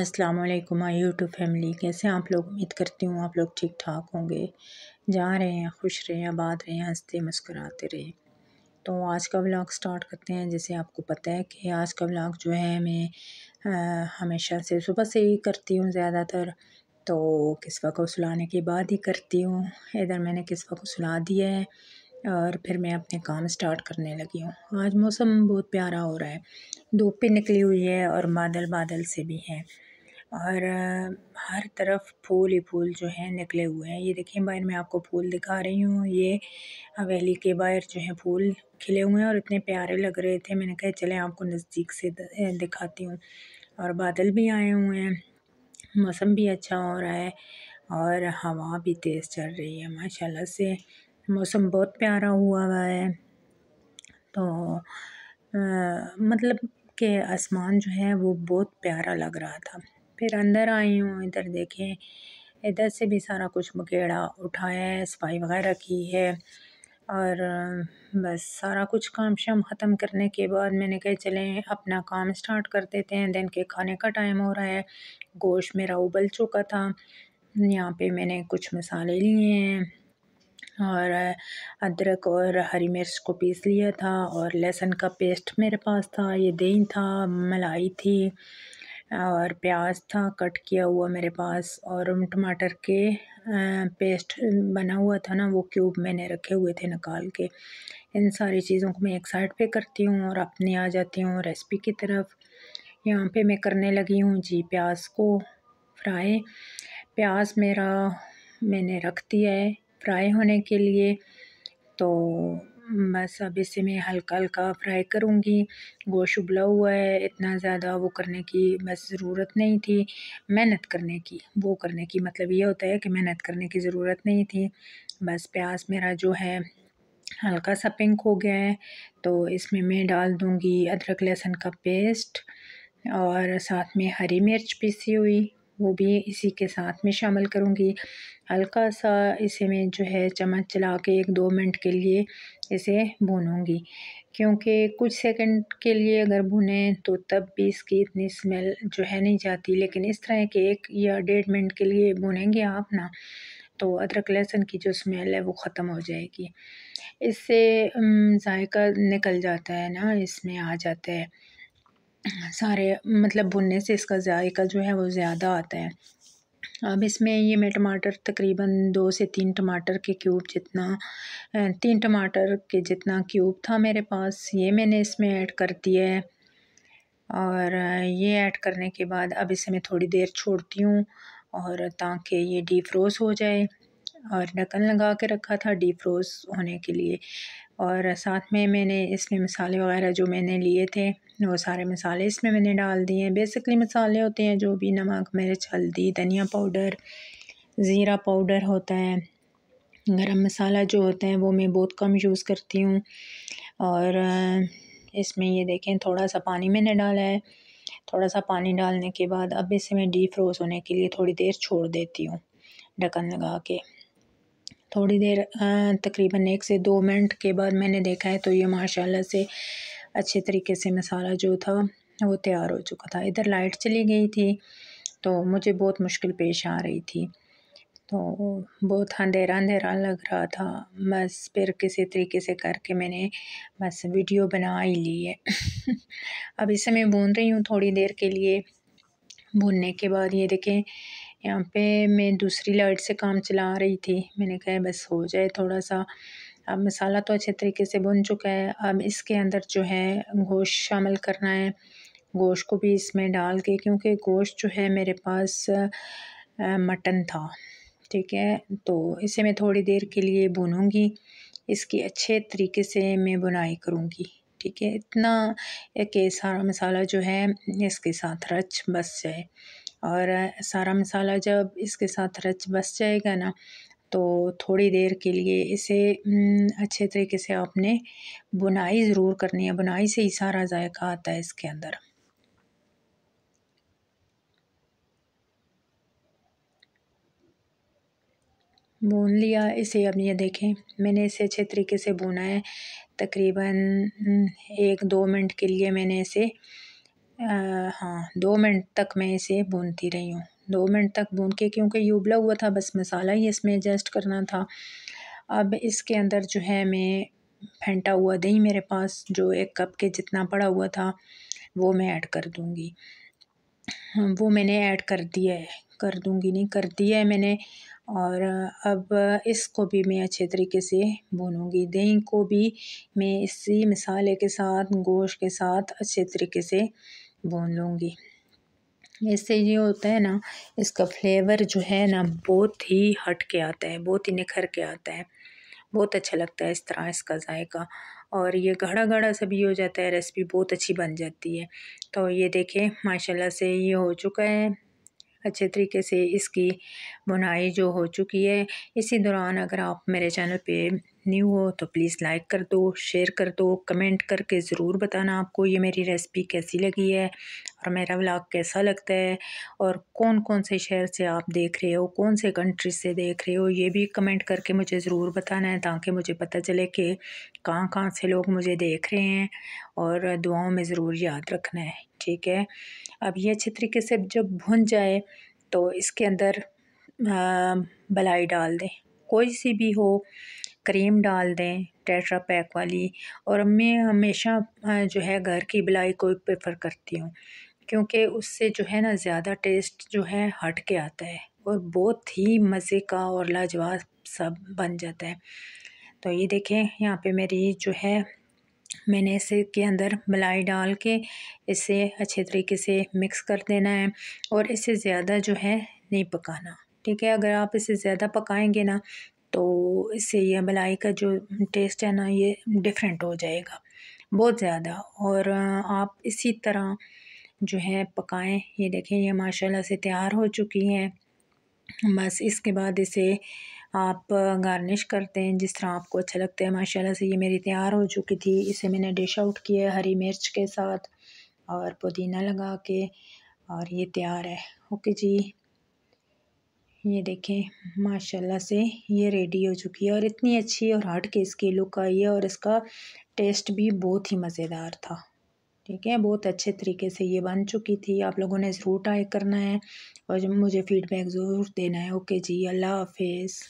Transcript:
अस्सलाम वालेकुम my YouTube family कैसे आप लोग उम्मीद करती हूँ आप लोग ठीक ठाक होंगे जा रहे हैं खुश रहें आबाद रहें हंसते मुस्कुराते रहें तो आज का व्लॉग स्टार्ट करते हैं जैसे आपको पता है कि आज का व्लॉग जो है मैं हमेशा से सुबह से ही करती हूँ ज़्यादातर तो किस्वा को सुलाने के बाद ही करती हूँ इधर मैंने किस्वा को सुला दिया है और फिर मैं अपने काम स्टार्ट करने लगी हूँ आज मौसम बहुत प्यारा हो रहा है धूप भी निकली हुई है और बादल बादल से भी हैं और हर तरफ फूल ही फूल जो हैं निकले हुए हैं ये देखिए बाहर मैं आपको फूल दिखा रही हूँ ये हवेली के बाहर जो है फूल खिले हुए हैं और इतने प्यारे लग रहे थे मैंने कहा चले आपको नज़दीक से दिखाती हूँ और बादल भी आए हुए हैं मौसम भी अच्छा हो रहा है और हवा भी तेज़ चल रही है माशाल्लाह से मौसम बहुत प्यारा हुआ हुआ है तो मतलब के आसमान जो है वो बहुत प्यारा लग रहा था फिर अंदर आई हूँ इधर देखें इधर से भी सारा कुछ बखेड़ा उठाया है सफाई वगैरह की है और बस सारा कुछ काम शाम ख़त्म करने के बाद मैंने कहे चलें अपना काम स्टार्ट कर देते हैं दिन के खाने का टाइम हो रहा है गोश्त मेरा उबल चुका था यहाँ पे मैंने कुछ मसाले लिए हैं और अदरक और हरी मिर्च को पीस लिया था और लहसुन का पेस्ट मेरे पास था ये दही था मलाई थी और प्याज था कट किया हुआ मेरे पास और टमाटर के पेस्ट बना हुआ था ना वो क्यूब मैंने रखे हुए थे निकाल के इन सारी चीज़ों को मैं एक साइड पे करती हूँ और अपने आ जाती हूँ रेसिपी की तरफ यहाँ पे मैं करने लगी हूँ जी प्याज को फ्राई प्याज मेरा मैंने रख दिया है फ्राई होने के लिए तो बस अब इसे मैं हल्का हल्का फ्राई करूँगी गोश उबला हुआ है इतना ज़्यादा वो करने की बस ज़रूरत नहीं थी मेहनत करने की वो करने की मतलब ये होता है कि मेहनत करने की ज़रूरत नहीं थी बस प्याज मेरा जो है हल्का सा पिंक हो गया है तो इसमें मैं डाल दूँगी अदरक लहसुन का पेस्ट और साथ में हरी मिर्च पीसी हुई वो भी इसी के साथ में शामिल करूँगी हल्का सा इसे मैं जो है चम्मच चला के एक दो मिनट के लिए इसे भूनूँगी क्योंकि कुछ सेकंड के लिए अगर भुने तो तब भी इसकी इतनी स्मेल जो है नहीं जाती लेकिन इस तरह के एक या डेढ़ मिनट के लिए भुनेंगे आप ना तो अदरक लहसुन की जो स्मेल है वो ख़त्म हो जाएगी इससे जायका निकल जाता है ना इसमें आ जाता है सारे मतलब भुनने से इसका जायका जो है वो ज़्यादा आता है अब इसमें ये मैं टमाटर तकरीबन दो से तीन टमाटर के क्यूब जितना तीन टमाटर के जितना क्यूब था मेरे पास ये मैंने इसमें ऐड कर दिया है और ये ऐड करने के बाद अब इसे मैं थोड़ी देर छोड़ती हूँ और ताकि ये डीप फ्रोज हो जाए और ढक्कन लगा के रखा था डीप फ्रोज होने के लिए और साथ में मैंने इसमें मसाले वगैरह जो मैंने लिए थे वो सारे मसाले इसमें मैंने डाल दिए बेसिकली मसाले होते हैं जो भी नमक मिर्च हल्दी धनिया पाउडर ज़ीरा पाउडर होता है गरम मसाला जो होता है वो मैं बहुत कम यूज़ करती हूँ और इसमें ये देखें थोड़ा सा पानी मैंने डाला है थोड़ा सा पानी डालने के बाद अब इसे मैं डीप फ्रोज़ होने के लिए थोड़ी देर छोड़ देती हूँ ढक्कन लगा के थोड़ी देर तकरीबन एक से दो मिनट के बाद मैंने देखा है तो ये माशाल्लाह से अच्छे तरीके से मसाला जो था वो तैयार हो चुका था इधर लाइट चली गई थी तो मुझे बहुत मुश्किल पेश आ रही थी तो बहुत अंधेरा अंधेरा लग रहा था बस फिर किसी तरीके से करके मैंने बस वीडियो बना ही ली है अब इसे मैं भून रही हूँ थोड़ी देर के लिए भूनने के बाद ये देखें यहाँ पे मैं दूसरी लाइट से काम चला रही थी मैंने कहा बस हो जाए थोड़ा सा अब मसाला तो अच्छे तरीके से बन चुका है अब इसके अंदर जो है गोश्त शामिल करना है गोश्त को भी इसमें डाल के क्योंकि गोश्त जो है मेरे पास मटन था ठीक है तो इसे मैं थोड़ी देर के लिए भूनूंगी इसकी अच्छे तरीके से मैं बुनाई करूँगी ठीक है इतना एक सारा मसाला जो है इसके साथ रच बस जाए और सारा मसाला जब इसके साथ रच बस जाएगा ना तो थोड़ी देर के लिए इसे अच्छे तरीके से आपने बुनाई ज़रूर करनी है बुनाई से ही सारा जायका आता है इसके अंदर बुन लिया इसे अब ये देखें मैंने इसे अच्छे तरीके से बुना है तकरीबन एक दो मिनट के लिए मैंने इसे हाँ दो मिनट तक मैं इसे भूनती रही हूँ दो मिनट तक भून के क्योंकि ये उबला हुआ था बस मसाला ही इसमें एडजस्ट करना था अब इसके अंदर जो है मैं फेंटा हुआ दही मेरे पास जो एक कप के जितना पड़ा हुआ था वो मैं ऐड कर दूँगी वो मैंने ऐड कर दिया है कर दूँगी नहीं कर दिया है मैंने और अब इसको भी मैं अच्छे तरीके से भूनूंगी दही को भी मैं इसी मसाले के साथ गोश्त के साथ अच्छे तरीके से भून लूँगी इससे ये होता है ना इसका फ्लेवर जो है ना बहुत ही हट के आता है बहुत ही निखर के आता है बहुत अच्छा लगता है इस तरह इसका जायका और ये गाढ़ा गाढ़ा सा भी हो जाता है रेसिपी बहुत अच्छी बन जाती है तो ये देखें माशाल्लाह से ये हो चुका है अच्छे तरीके से इसकी बुनाई जो हो चुकी है इसी दौरान अगर आप मेरे चैनल पे न्यू हो तो प्लीज़ लाइक कर दो शेयर कर दो कमेंट करके ज़रूर बताना आपको ये मेरी रेसिपी कैसी लगी है और मेरा ब्लॉग कैसा लगता है और कौन कौन से शहर से आप देख रहे हो कौन से कंट्री से देख रहे हो ये भी कमेंट करके मुझे ज़रूर बताना है ताकि मुझे पता चले कि कहाँ कहाँ से लोग मुझे देख रहे हैं और दुआओं में ज़रूर याद रखना है ठीक है अब ये अच्छे तरीके से जब भुन जाए तो इसके अंदर आ, बलाई डाल दें कोई सी भी हो क्रीम डाल दें टेट्रा पैक वाली और मैं हमेशा जो है घर की बलाई को प्रेफर करती हूँ क्योंकि उससे जो है ना ज़्यादा टेस्ट जो है हट के आता है और बहुत ही मज़े का और लाजवाब सब बन जाता है तो ये देखें यहाँ पे मेरी जो है मैंने इसे के अंदर मलाई डाल के इसे अच्छे तरीके से मिक्स कर देना है और इसे ज़्यादा जो है नहीं पकाना ठीक है अगर आप इसे ज़्यादा पकाएंगे ना तो इससे यह मलाई का जो टेस्ट है ना ये डिफरेंट हो जाएगा बहुत ज़्यादा और आप इसी तरह जो है पकाएं ये देखें ये माशाल्लाह से तैयार हो चुकी हैं बस इसके बाद इसे आप गार्निश करते हैं जिस तरह आपको अच्छा लगता है माशाल्लाह से ये मेरी तैयार हो चुकी थी इसे मैंने डिश आउट किया है हरी मिर्च के साथ और पुदीना लगा के और ये तैयार है ओके जी ये देखें माशाल्लाह से ये रेडी हो चुकी है और इतनी अच्छी और हट के इसकी लुक आई है और इसका टेस्ट भी बहुत ही मज़ेदार था ठीक है बहुत अच्छे तरीके से ये बन चुकी थी आप लोगों ने ज़रूर ट्राई करना है और मुझे फ़ीडबैक ज़रूर देना है ओके जी अल्लाह हाफिज़